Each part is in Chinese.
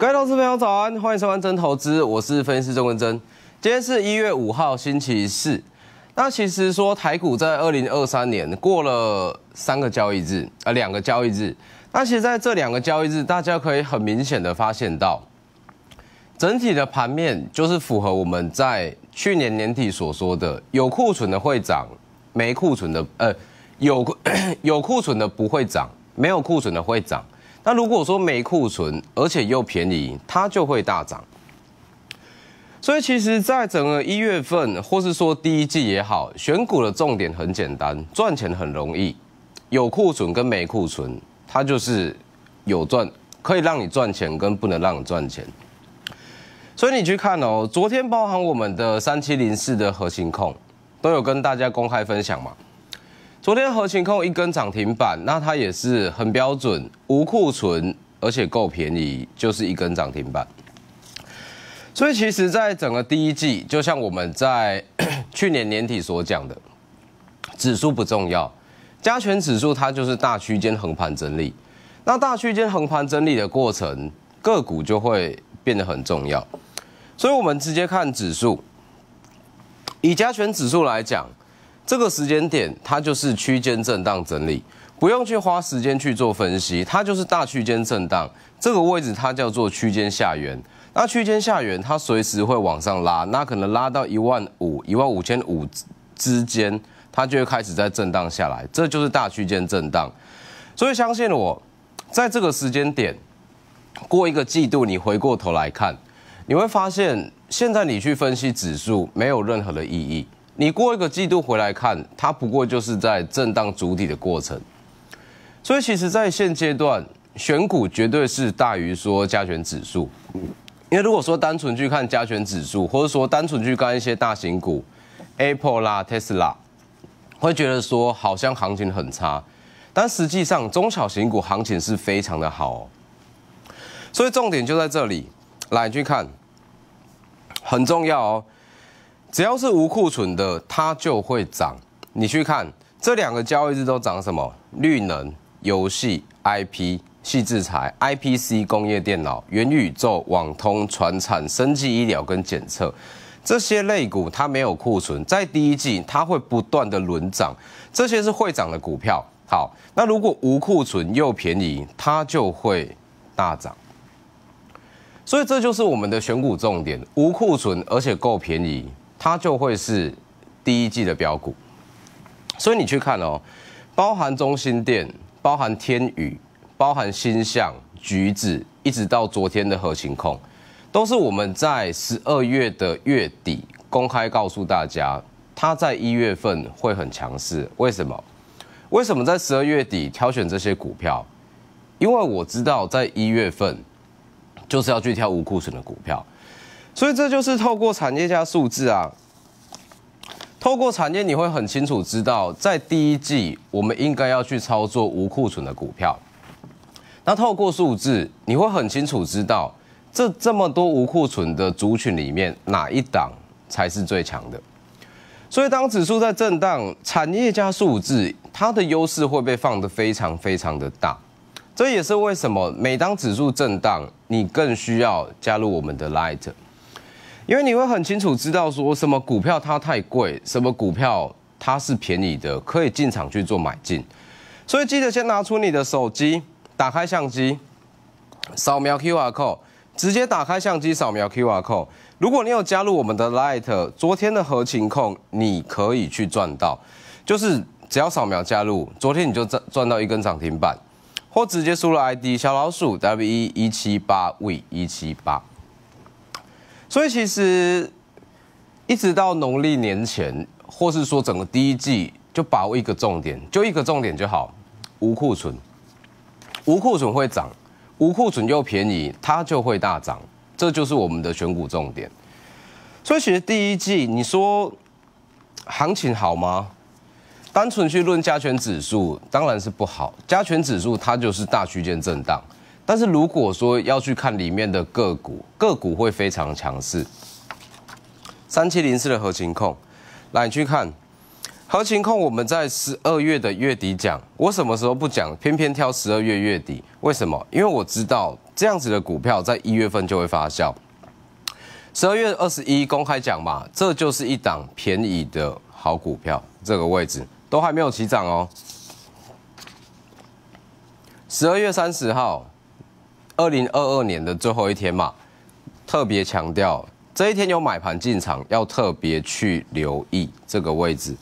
各位投资朋友早安，欢迎收看真投资，我是分析师郑文真。今天是一月五号，星期四。那其实说台股在二零二三年过了三个交易日呃，两个交易日。那其实在这两个交易日，大家可以很明显的发现到，整体的盘面就是符合我们在去年年底所说的，有库存的会涨，没库存的呃有 有库存的不会涨，没有库存的会涨。那如果说没库存，而且又便宜，它就会大涨。所以其实，在整个一月份，或是说第一季也好，选股的重点很简单，赚钱很容易。有库存跟没库存，它就是有赚，可以让你赚钱，跟不能让你赚钱。所以你去看哦，昨天包含我们的三七零四的核心控，都有跟大家公开分享嘛。昨天合情控一根涨停板，那它也是很标准，无库存，而且够便宜，就是一根涨停板。所以其实，在整个第一季，就像我们在去年年底所讲的，指数不重要，加权指数它就是大区间横盘整理。那大区间横盘整理的过程，个股就会变得很重要。所以我们直接看指数，以加权指数来讲。这个时间点，它就是区间震荡整理，不用去花时间去做分析，它就是大区间震荡。这个位置它叫做区间下缘，那区间下缘它随时会往上拉，那可能拉到一万五、一万五千五之间，它就会开始在震荡下来，这就是大区间震荡。所以相信我，在这个时间点过一个季度，你回过头来看，你会发现现在你去分析指数没有任何的意义。你过一个季度回来看，它不过就是在震荡主体的过程，所以其实，在现阶段，选股绝对是大于说加权指数，因为如果说单纯去看加权指数，或者说单纯去看一些大型股，Apple 啦、Tesla，会觉得说好像行情很差，但实际上中小型股行情是非常的好，所以重点就在这里，来去看，很重要哦。只要是无库存的，它就会涨。你去看这两个交易日都涨什么：绿能、游戏、IP、细制材、IPC、工业电脑、元宇宙、网通、船产、生技医疗跟检测。这些类股它没有库存，在第一季它会不断的轮涨。这些是会涨的股票。好，那如果无库存又便宜，它就会大涨。所以这就是我们的选股重点：无库存，而且够便宜。它就会是第一季的标股，所以你去看哦，包含中心店、包含天宇、包含新象、橘子，一直到昨天的核情控，都是我们在十二月的月底公开告诉大家，它在一月份会很强势。为什么？为什么在十二月底挑选这些股票？因为我知道在一月份就是要去挑无库存的股票。所以这就是透过产业加数字啊，透过产业你会很清楚知道，在第一季我们应该要去操作无库存的股票。那透过数字，你会很清楚知道，这这么多无库存的族群里面，哪一档才是最强的。所以当指数在震荡，产业加数字它的优势会被放得非常非常的大。这也是为什么每当指数震荡，你更需要加入我们的 Light。因为你会很清楚知道说什么股票它太贵，什么股票它是便宜的，可以进场去做买进。所以记得先拿出你的手机，打开相机，扫描 QR code，直接打开相机扫描 QR code。如果你有加入我们的 l i g h t 昨天的合情控，你可以去赚到，就是只要扫描加入，昨天你就赚赚到一根涨停板，或直接输入 ID 小老鼠 W E 一七八 V 一七八。所以其实，一直到农历年前，或是说整个第一季，就把握一个重点，就一个重点就好，无库存，无库存会涨，无库存又便宜，它就会大涨，这就是我们的选股重点。所以其实第一季，你说行情好吗？单纯去论加权指数，当然是不好，加权指数它就是大区间震荡。但是如果说要去看里面的个股，个股会非常强势。三七零四的合情控，来你去看合情控，我们在十二月的月底讲，我什么时候不讲，偏偏挑十二月月底，为什么？因为我知道这样子的股票在一月份就会发酵。十二月二十一公开讲嘛，这就是一档便宜的好股票，这个位置都还没有起涨哦。十二月三十号。二零二二年的最后一天嘛，特别强调这一天有买盘进场，要特别去留意这个位置。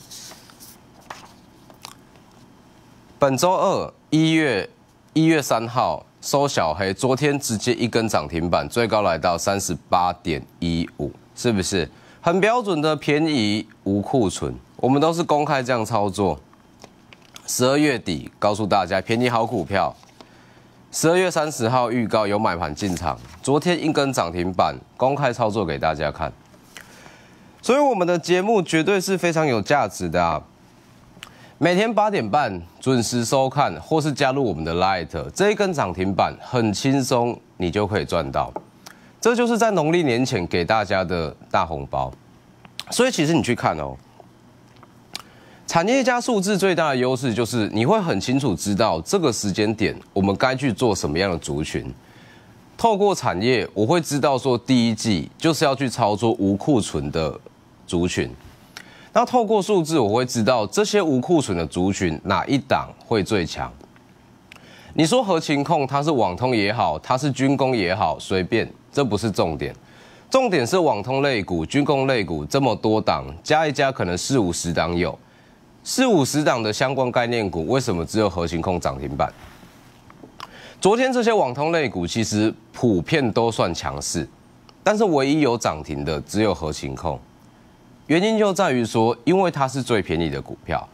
本周二一月一月三号收小黑，昨天直接一根涨停板，最高来到三十八点一五，是不是很标准的便宜无库存？我们都是公开这样操作。十二月底告诉大家，便宜好股票。十二月三十号预告有买盘进场，昨天一根涨停板公开操作给大家看，所以我们的节目绝对是非常有价值的啊！每天八点半准时收看，或是加入我们的 Light，这一根涨停板很轻松你就可以赚到，这就是在农历年前给大家的大红包。所以其实你去看哦。产业加数字最大的优势就是你会很清楚知道这个时间点我们该去做什么样的族群。透过产业，我会知道说第一季就是要去操作无库存的族群。那透过数字，我会知道这些无库存的族群哪一档会最强。你说核情控，它是网通也好，它是军工也好，随便，这不是重点。重点是网通类股、军工类股这么多档，加一加可能四五十档有。四五十档的相关概念股，为什么只有核心控涨停板？昨天这些网通类股其实普遍都算强势，但是唯一有涨停的只有核心控，原因就在于说，因为它是最便宜的股票。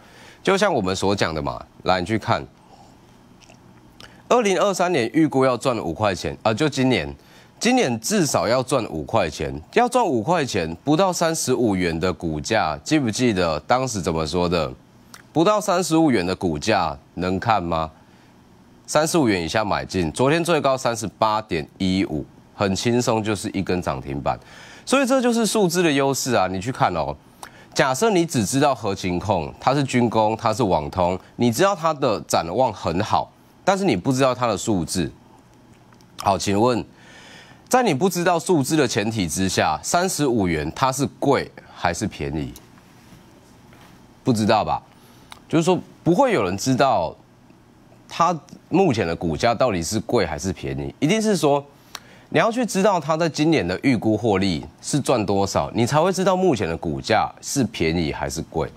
就像我们所讲的嘛，来你去看，二零二三年预估要赚五块钱啊，就今年。今年至少要赚五块钱，要赚五块钱，不到三十五元的股价，记不记得当时怎么说的？不到三十五元的股价能看吗？三十五元以下买进，昨天最高三十八点一五，很轻松，就是一根涨停板。所以这就是数字的优势啊！你去看哦，假设你只知道核情控，它是军工，它是网通，你知道它的展望很好，但是你不知道它的数字。好，请问。在你不知道数字的前提之下，三十五元它是贵还是便宜？不知道吧？就是说不会有人知道，它目前的股价到底是贵还是便宜。一定是说，你要去知道它在今年的预估获利是赚多少，你才会知道目前的股价是便宜还是贵。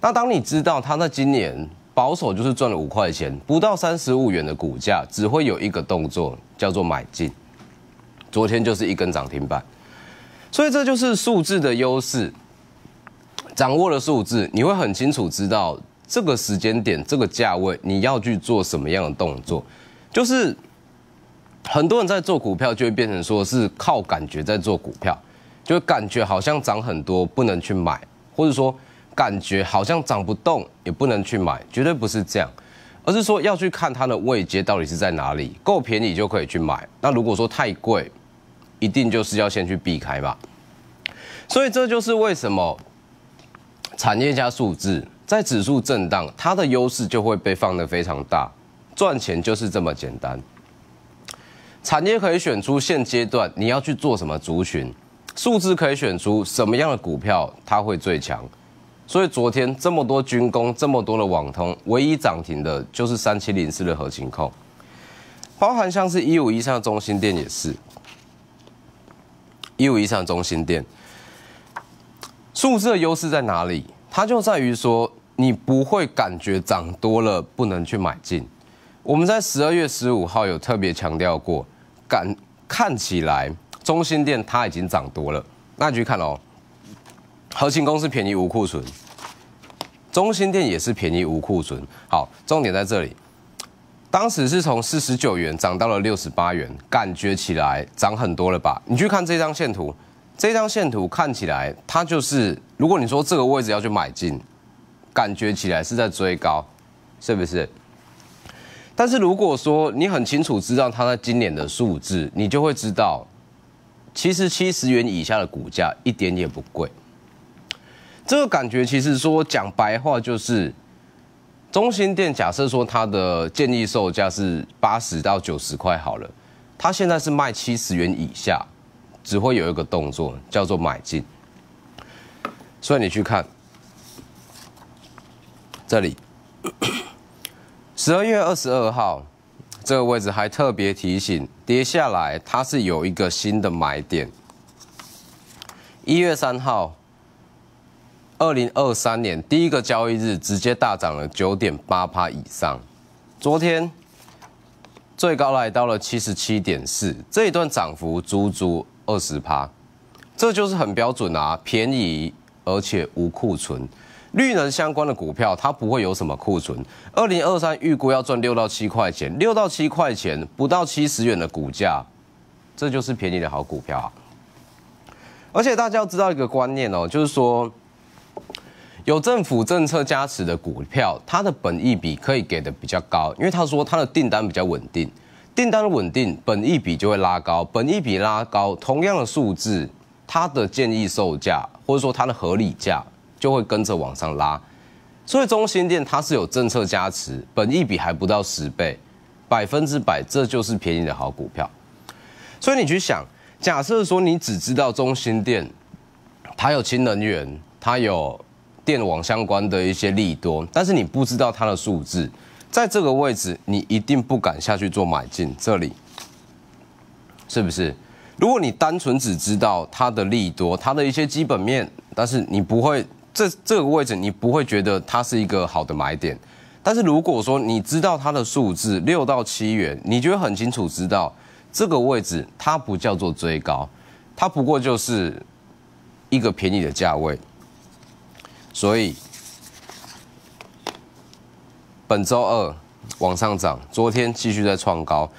那当你知道它在今年保守就是赚了五块钱，不到三十五元的股价，只会有一个动作叫做买进。昨天就是一根涨停板，所以这就是数字的优势。掌握了数字，你会很清楚知道这个时间点、这个价位你要去做什么样的动作。就是很多人在做股票，就会变成说是靠感觉在做股票，就会感觉好像涨很多不能去买，或者说感觉好像涨不动也不能去买，绝对不是这样，而是说要去看它的位阶到底是在哪里，够便宜就可以去买。那如果说太贵，一定就是要先去避开吧，所以这就是为什么产业加数字在指数震荡，它的优势就会被放得非常大，赚钱就是这么简单。产业可以选出现阶段你要去做什么族群，数字可以选出什么样的股票它会最强。所以昨天这么多军工，这么多的网通，唯一涨停的就是三七零四的核心控，包含像是一五一三的中心店也是。义乌以上中心店，数字的优势在哪里？它就在于说，你不会感觉涨多了不能去买进。我们在十二月十五号有特别强调过，感看起来中心店它已经涨多了，那你看哦，核心公司便宜无库存，中心店也是便宜无库存。好，重点在这里。当时是从四十九元涨到了六十八元，感觉起来涨很多了吧？你去看这张线图，这张线图看起来它就是，如果你说这个位置要去买进，感觉起来是在追高，是不是？但是如果说你很清楚知道它在今年的数字，你就会知道，其实七十元以下的股价一点也不贵。这个感觉其实说讲白话就是。中心店假设说它的建议售价是八十到九十块好了，它现在是卖七十元以下，只会有一个动作叫做买进。所以你去看这里，十二月二十二号这个位置还特别提醒跌下来它是有一个新的买点，一月三号。二零二三年第一个交易日直接大涨了九点八帕以上，昨天最高来到了七十七点四，这一段涨幅足足二十趴，这就是很标准啊，便宜而且无库存。绿能相关的股票它不会有什么库存。二零二三预估要赚六到七块钱，六到七块钱不到七十元的股价，这就是便宜的好股票啊！而且大家要知道一个观念哦，就是说。有政府政策加持的股票，它的本益比可以给的比较高，因为他说他的订单比较稳定，订单稳定，本益比就会拉高，本益比拉高，同样的数字，它的建议售价或者说它的合理价就会跟着往上拉。所以中心店它是有政策加持，本益比还不到十倍，百分之百，这就是便宜的好股票。所以你去想，假设说你只知道中心店，它有氢能源，它有。电网相关的一些利多，但是你不知道它的数字，在这个位置你一定不敢下去做买进，这里是不是？如果你单纯只知道它的利多，它的一些基本面，但是你不会这这个位置你不会觉得它是一个好的买点。但是如果说你知道它的数字六到七元，你就会很清楚知道这个位置它不叫做追高，它不过就是一个便宜的价位。所以本周二往上涨，昨天继续在创高，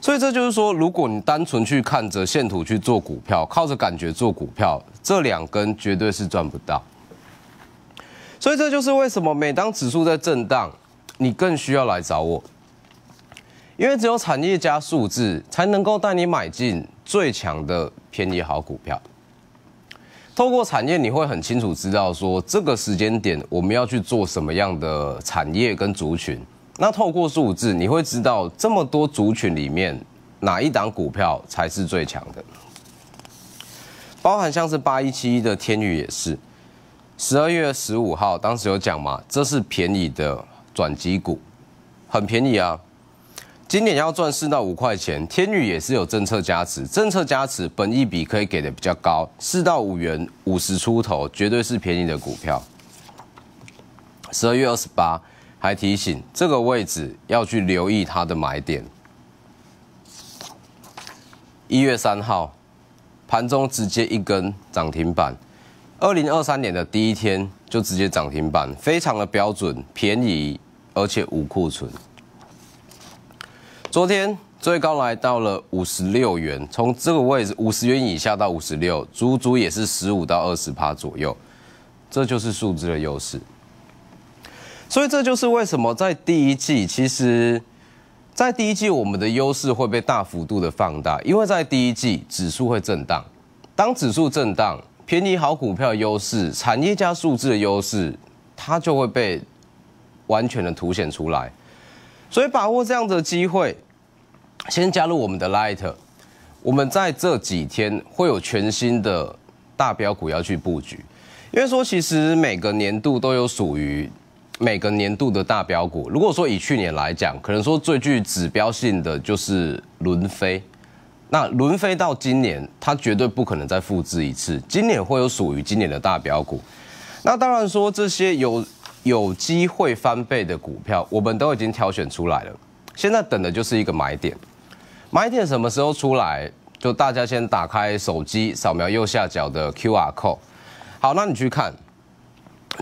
所以这就是说，如果你单纯去看着线图去做股票，靠着感觉做股票，这两根绝对是赚不到。所以这就是为什么每当指数在震荡，你更需要来找我，因为只有产业加数字才能够带你买进最强的便宜好股票。透过产业，你会很清楚知道说这个时间点我们要去做什么样的产业跟族群。那透过数字，你会知道这么多族群里面哪一档股票才是最强的。包含像是八一七一的天宇也是，十二月十五号当时有讲嘛，这是便宜的转机股，很便宜啊。今年要赚四到五块钱，天宇也是有政策加持，政策加持，本一笔可以给的比较高，四到五元，五十出头，绝对是便宜的股票。十二月二十八，还提醒这个位置要去留意它的买点。一月三号，盘中直接一根涨停板，二零二三年的第一天就直接涨停板，非常的标准，便宜而且无库存。昨天最高来到了五十六元，从这个位置五十元以下到五十六，足足也是十五到二十趴左右，这就是数字的优势。所以这就是为什么在第一季，其实在第一季我们的优势会被大幅度的放大，因为在第一季指数会震荡，当指数震荡，便宜好股票优势、产业加数字的优势，它就会被完全的凸显出来。所以把握这样的机会，先加入我们的 Lite g h。我们在这几天会有全新的大标股要去布局，因为说其实每个年度都有属于每个年度的大标股。如果说以去年来讲，可能说最具指标性的就是轮飞，那轮飞到今年它绝对不可能再复制一次，今年会有属于今年的大标股。那当然说这些有。有机会翻倍的股票，我们都已经挑选出来了，现在等的就是一个买点。买点什么时候出来？就大家先打开手机，扫描右下角的 QR code。好，那你去看，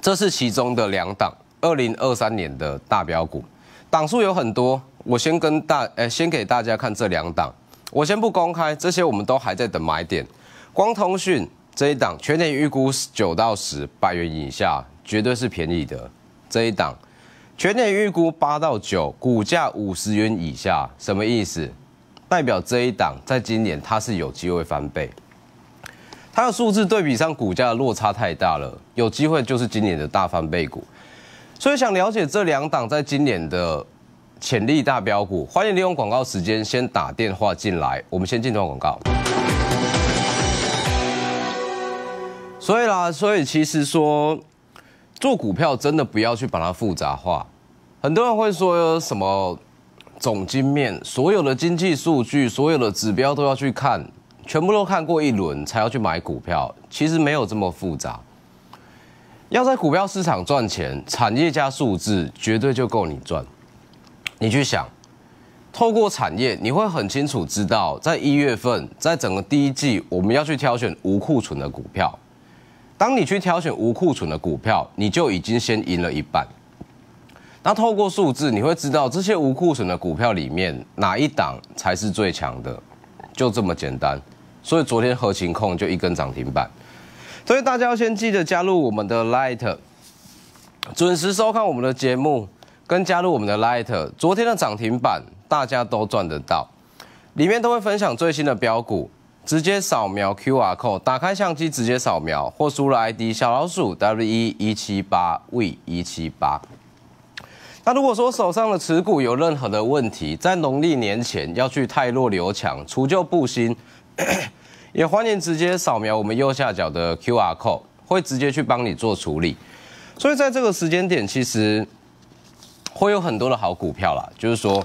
这是其中的两档，二零二三年的大标股。档数有很多，我先跟大，哎，先给大家看这两档，我先不公开，这些我们都还在等买点。光通讯这一档，全年预估九到十百元以下。绝对是便宜的这一档，全年预估八到九，股价五十元以下，什么意思？代表这一档在今年它是有机会翻倍，它的数字对比上股价的落差太大了，有机会就是今年的大翻倍股。所以想了解这两档在今年的潜力大标股，欢迎利用广告时间先打电话进来，我们先进段广告。所以啦，所以其实说。做股票真的不要去把它复杂化，很多人会说什么总经面，所有的经济数据，所有的指标都要去看，全部都看过一轮才要去买股票，其实没有这么复杂。要在股票市场赚钱，产业加数字绝对就够你赚。你去想，透过产业，你会很清楚知道，在一月份，在整个第一季，我们要去挑选无库存的股票。当你去挑选无库存的股票，你就已经先赢了一半。那透过数字，你会知道这些无库存的股票里面哪一档才是最强的，就这么简单。所以昨天合情控就一根涨停板。所以大家要先记得加入我们的 Light，准时收看我们的节目，跟加入我们的 Light，昨天的涨停板大家都赚得到，里面都会分享最新的标股。直接扫描 QR code，打开相机直接扫描，或输入 ID 小老鼠 W E 一七八 V 一七八。那如果说手上的持股有任何的问题，在农历年前要去泰若留强除旧布新，也欢迎直接扫描我们右下角的 QR code，会直接去帮你做处理。所以在这个时间点，其实会有很多的好股票啦，就是说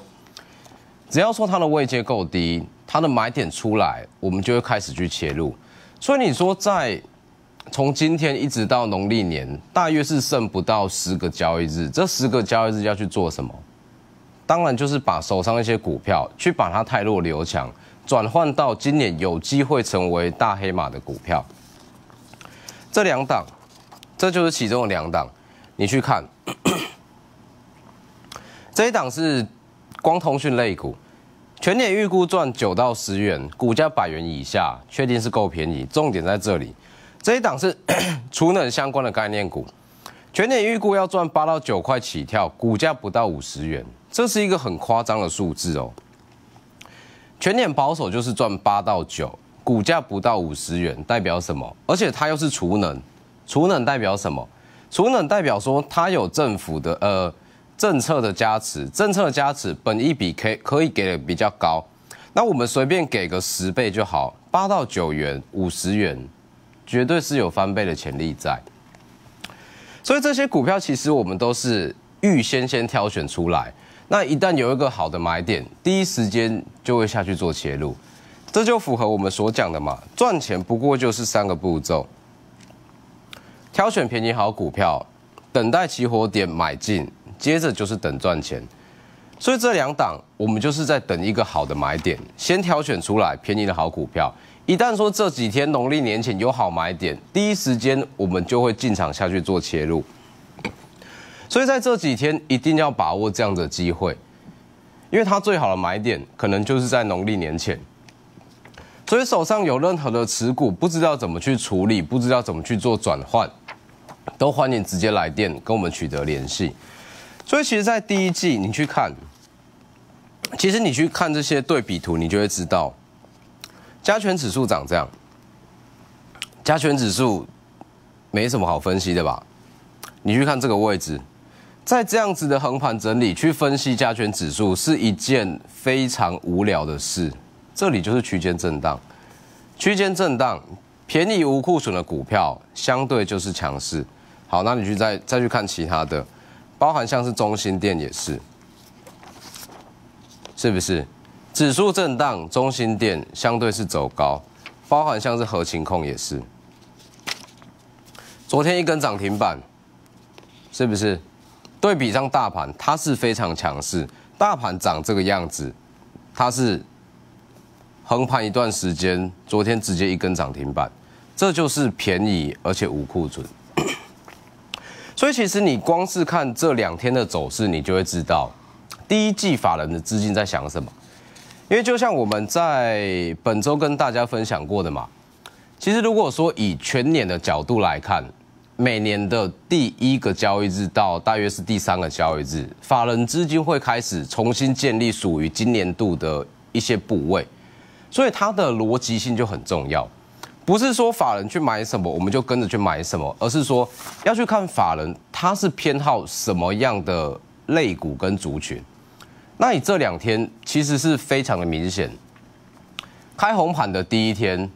只要说它的位阶够低。它的买点出来，我们就会开始去切入。所以你说，在从今天一直到农历年，大约是剩不到十个交易日，这十个交易日要去做什么？当然就是把手上一些股票去把它太弱留强，转换到今年有机会成为大黑马的股票。这两档，这就是其中的两档。你去看，这一档是光通讯类股。全年预估赚九到十元，股价百元以下，确定是够便宜。重点在这里，这一档是 储能相关的概念股，全年预估要赚八到九块起跳，股价不到五十元，这是一个很夸张的数字哦。全年保守就是赚八到九，股价不到五十元，代表什么？而且它又是储能，储能代表什么？储能代表说它有政府的呃。政策的加持，政策加持，本一比可可以给的比较高，那我们随便给个十倍就好，八到九元，五十元，绝对是有翻倍的潜力在。所以这些股票其实我们都是预先先挑选出来，那一旦有一个好的买点，第一时间就会下去做切入，这就符合我们所讲的嘛，赚钱不过就是三个步骤：挑选便宜好股票，等待起火点买进。接着就是等赚钱，所以这两档我们就是在等一个好的买点，先挑选出来便宜的好股票。一旦说这几天农历年前有好买点，第一时间我们就会进场下去做切入。所以在这几天一定要把握这样的机会，因为它最好的买点可能就是在农历年前。所以手上有任何的持股，不知道怎么去处理，不知道怎么去做转换，都欢迎直接来电跟我们取得联系。所以，其实，在第一季你去看，其实你去看这些对比图，你就会知道，加权指数涨这样，加权指数没什么好分析的吧？你去看这个位置，在这样子的横盘整理，去分析加权指数是一件非常无聊的事。这里就是区间震荡，区间震荡便宜无库存的股票，相对就是强势。好，那你去再再去看其他的。包含像是中心店也是，是不是？指数震荡，中心店相对是走高，包含像是合情控也是，昨天一根涨停板，是不是？对比上大盘，它是非常强势，大盘涨这个样子，它是横盘一段时间，昨天直接一根涨停板，这就是便宜而且无库存。所以其实你光是看这两天的走势，你就会知道，第一季法人的资金在想什么。因为就像我们在本周跟大家分享过的嘛，其实如果说以全年的角度来看，每年的第一个交易日到大约是第三个交易日，法人资金会开始重新建立属于今年度的一些部位，所以它的逻辑性就很重要。不是说法人去买什么，我们就跟着去买什么，而是说要去看法人他是偏好什么样的类股跟族群。那你这两天其实是非常的明显，开红盘的第一天，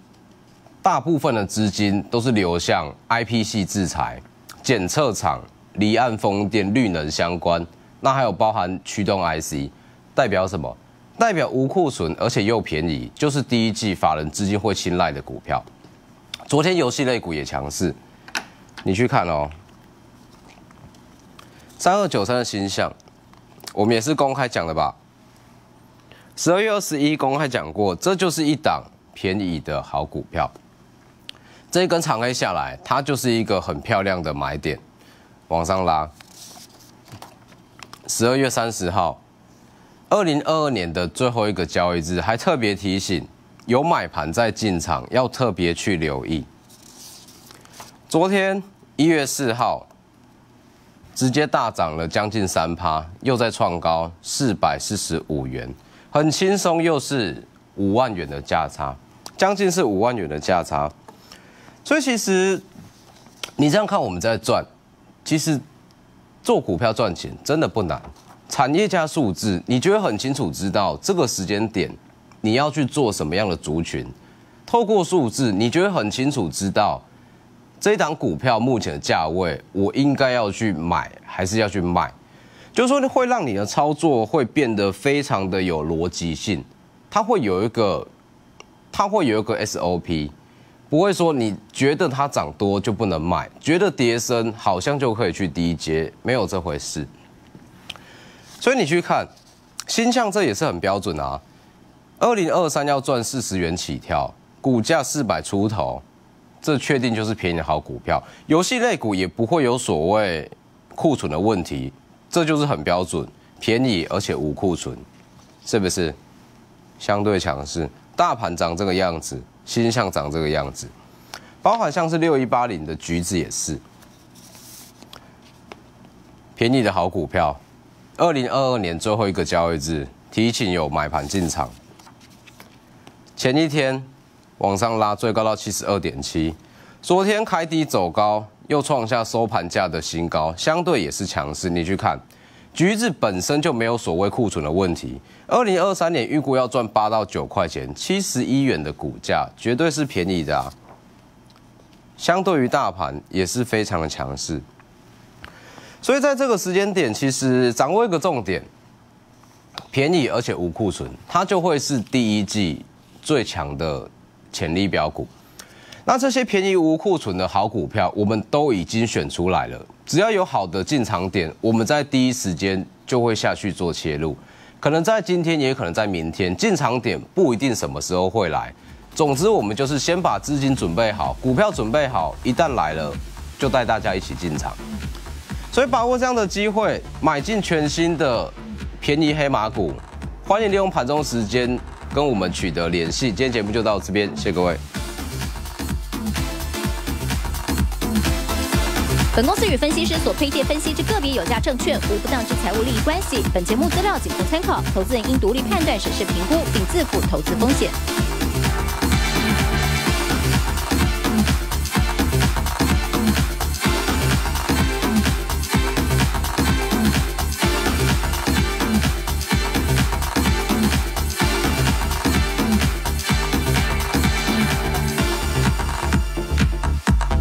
大部分的资金都是流向 IPC 制裁、检测厂、离岸风电、绿能相关，那还有包含驱动 IC，代表什么？代表无库存而且又便宜，就是第一季法人资金会青睐的股票。昨天游戏类股也强势，你去看哦。三二九三的形象，我们也是公开讲的吧？十二月二十一公开讲过，这就是一档便宜的好股票。这一根长黑下来，它就是一个很漂亮的买点，往上拉。十二月三十号，二零二二年的最后一个交易日，还特别提醒。有买盘在进场，要特别去留意。昨天一月四号，直接大涨了将近三趴，又在创高四百四十五元，很轻松，又是五万元的价差，将近是五万元的价差。所以其实你这样看，我们在赚。其实做股票赚钱真的不难，产业加数字，你就会很清楚知道这个时间点。你要去做什么样的族群？透过数字，你就会很清楚知道，这档股票目前的价位，我应该要去买还是要去卖？就是说，会让你的操作会变得非常的有逻辑性，它会有一个，它会有一个 SOP，不会说你觉得它涨多就不能卖，觉得跌升好像就可以去低接，没有这回事。所以你去看星象这也是很标准啊。二零二三要赚四十元起跳，股价四百出头，这确定就是便宜的好股票。游戏类股也不会有所谓库存的问题，这就是很标准，便宜而且无库存，是不是？相对强势，大盘涨这个样子，新向涨这个样子，包含像是六一八零的橘子也是便宜的好股票。二零二二年最后一个交易日，提醒有买盘进场。前一天往上拉，最高到七十二点七。昨天开低走高，又创下收盘价的新高，相对也是强势。你去看，橘子本身就没有所谓库存的问题。二零二三年预估要赚八到九块钱，七十一元的股价绝对是便宜的啊。相对于大盘也是非常的强势。所以在这个时间点，其实掌握一个重点，便宜而且无库存，它就会是第一季。最强的潜力标股，那这些便宜无库存的好股票，我们都已经选出来了。只要有好的进场点，我们在第一时间就会下去做切入，可能在今天，也可能在明天。进场点不一定什么时候会来，总之我们就是先把资金准备好，股票准备好，一旦来了就带大家一起进场。所以把握这样的机会，买进全新的便宜黑马股，欢迎利用盘中时间。跟我们取得联系。今天节目就到这边，谢谢各位。本公司与分析师所推介分析之个别有价证券无不当之财务利益关系。本节目资料仅供参考，投资人应独立判断审视评估，并自负投资风险。